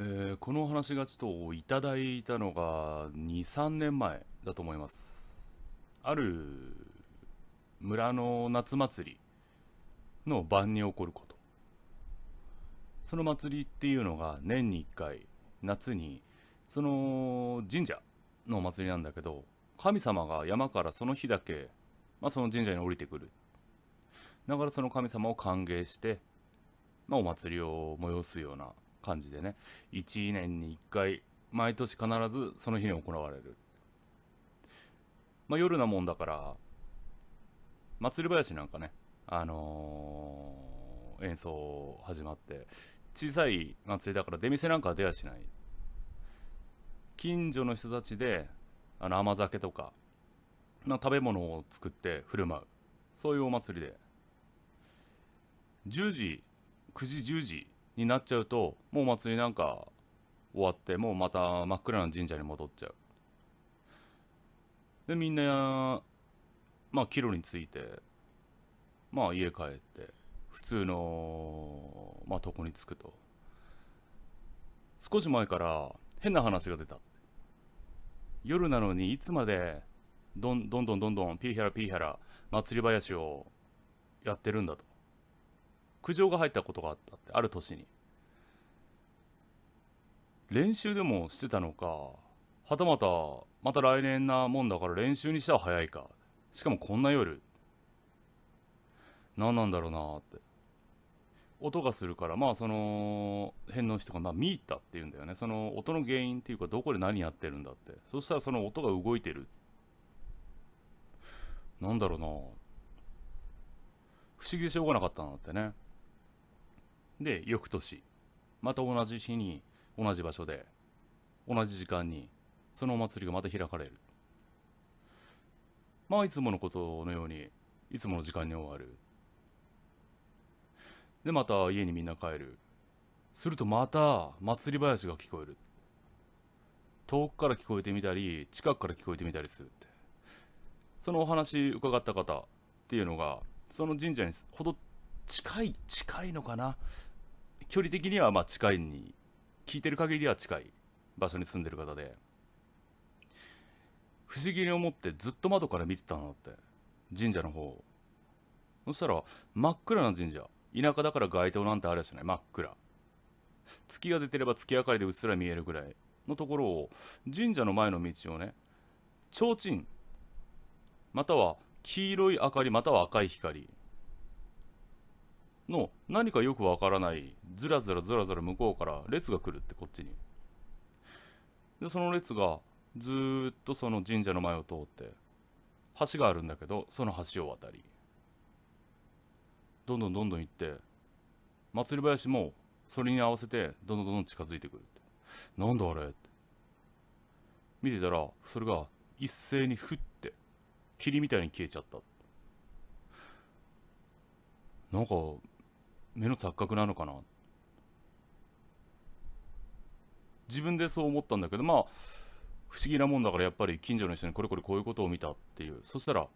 えー、このお話がちょっといただいたのが2、3年前だと思います。ある村の夏祭りの晩に起こること。その祭りっていうのが年に1回、夏に、その神社のお祭りなんだけど、神様が山からその日だけ、まあ、その神社に降りてくる。だからその神様を歓迎して、まあ、お祭りを催すような感じでね1年に1回毎年必ずその日に行われるまあ夜なもんだから祭り林なんかねあのー、演奏始まって小さい祭りだから出店なんか出やしない近所の人たちであの甘酒とかな食べ物を作って振る舞うそういうお祭りで10時9時10時になっちゃうともう祭りなんか終わってもうまた真っ暗な神社に戻っちゃうでみんなまあ帰路についてまあ家帰って普通のまあ床に着くと少し前から変な話が出た夜なのにいつまでどんどんどんどんどんピーヒャラピーヒャラ祭り林をやってるんだと苦情が入ったことがあったってある年に練習でもしてたのかはたまたまた来年なもんだから練習にしては早いかしかもこんな夜何なんだろうなって音がするからまあその変の人が、まあ見入ったっていうんだよねその音の原因っていうかどこで何やってるんだってそしたらその音が動いてるなんだろうな不思議でしょうがなかったんだってねで翌年また同じ日に同じ場所で同じ時間にそのお祭りがまた開かれるまあいつものことのようにいつもの時間に終わるでまた家にみんな帰るするとまた祭り囃子が聞こえる遠くから聞こえてみたり近くから聞こえてみたりするってそのお話伺った方っていうのがその神社にほど近い近いのかな距離的にはまあ近いに聞いてる限りでは近い場所に住んでる方で不思議に思ってずっと窓から見てたんだって神社の方そしたら真っ暗な神社田舎だから街灯なんてあるやしない真っ暗月が出てれば月明かりでうっすら見えるぐらいのところを神社の前の道をね提灯または黄色い明かりまたは赤い光の何かよくわからないずらずらずらずら向こうから列が来るってこっちにでその列がずっとその神社の前を通って橋があるんだけどその橋を渡りどんどんどんどん行って祭り林もそれに合わせてどんどんどんどん近づいてくるなんだあれって見てたらそれが一斉に降って霧みたいに消えちゃったなんか目の錯覚なのかな自分でそう思ったんだけどまあ不思議なもんだからやっぱり近所の人にこれこれこういうことを見たっていうそしたら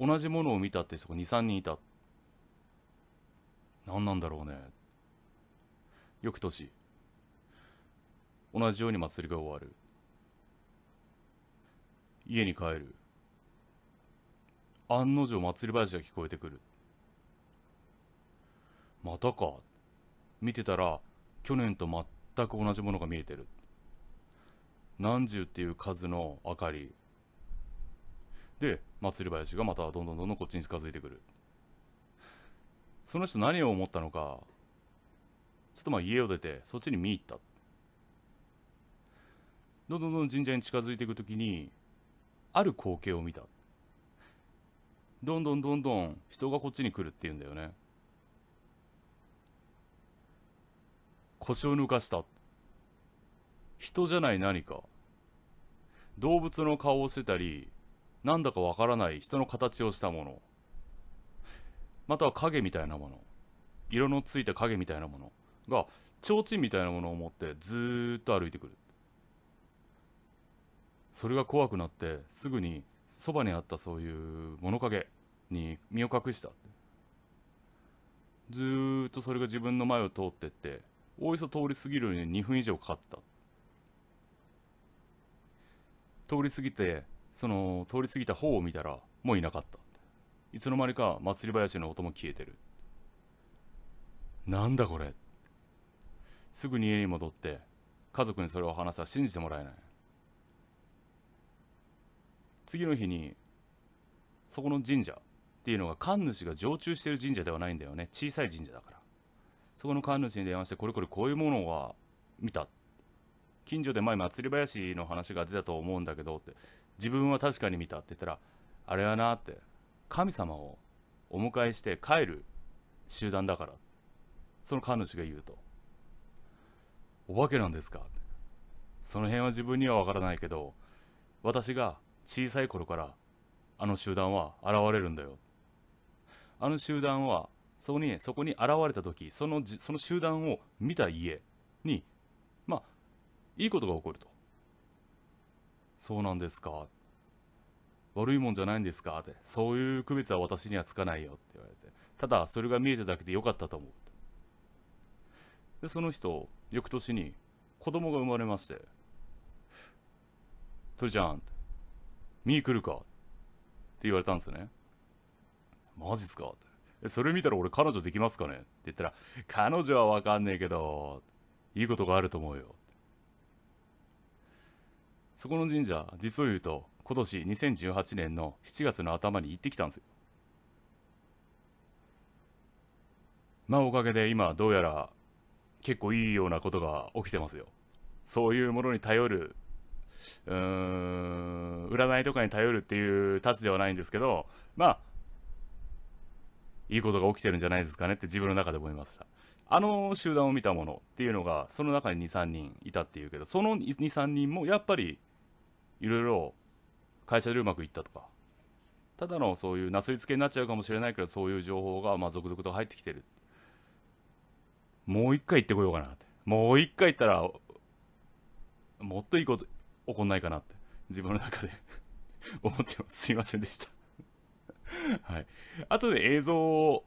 同じものを見たって人が23人いた何なんだろうねよと年同じように祭りが終わる家に帰る案の定祭り林が聞こえてくるまたか見てたら去年と全く同じものが見えてる何十っていう数の明かりで祭り林がまたどんどんどんどんこっちに近づいてくるその人何を思ったのかちょっとまあ家を出てそっちに見入ったどんどんどん神社に近づいていく時にある光景を見たどんどんどんどん人がこっちに来るっていうんだよね腰を抜かした。人じゃない何か。動物の顔をしてたり、なんだかわからない人の形をしたもの。または影みたいなもの。色のついた影みたいなものが、提灯みたいなものを持ってずーっと歩いてくる。それが怖くなって、すぐにそばにあったそういう物陰に身を隠した。ずーっとそれが自分の前を通ってって、大磯通り過ぎるのに2分以上かかってた通り過ぎてその通り過ぎた方を見たらもういなかったいつの間にか祭り林の音も消えてるなんだこれすぐに家に戻って家族にそれを話すは信じてもらえない次の日にそこの神社っていうのが神主が常駐してる神社ではないんだよね小さい神社だからそこの神主に電話して、これこれこういうものは見た。近所で前祭り林の話が出たと思うんだけどって、自分は確かに見たって言ったら、あれはなって、神様をお迎えして帰る集団だから。その神主が言うと。お化けなんですかその辺は自分にはわからないけど、私が小さい頃からあの集団は現れるんだよ。あの集団はそこにねそこに現れた時そのその集団を見た家にまあいいことが起こるとそうなんですか悪いもんじゃないんですかってそういう区別は私にはつかないよって言われてただそれが見えただけでよかったと思うでその人翌年に子供が生まれまして「鳥ちゃん見に来るか?」って言われたんですよねマジっすかってそれ見たら俺彼女できますかねって言ったら、彼女はわかんねえけど、いいことがあると思うよ。そこの神社、実を言うと、今年2018年の7月の頭に行ってきたんですよ。まあおかげで今どうやら結構いいようなことが起きてますよ。そういうものに頼る、うーん、占いとかに頼るっていうたちではないんですけど、まあいいことが起きてるんじゃないですかねって自分の中で思いました。あの集団を見たものっていうのが、その中に2、3人いたっていうけど、その2、3人もやっぱり、いろいろ会社でうまくいったとか、ただのそういうなすりつけになっちゃうかもしれないけど、そういう情報がまあ続々と入ってきてる。もう一回行ってこようかなって。もう一回行ったら、もっといいこと起こんないかなって、自分の中で 思ってます。すいませんでしたはい。後で映像を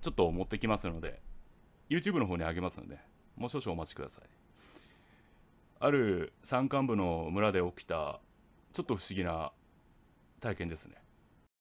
ちょっと持ってきますので、YouTube の方に上げますので、もう少々お待ちください。ある山間部の村で起きた、ちょっと不思議な体験ですね。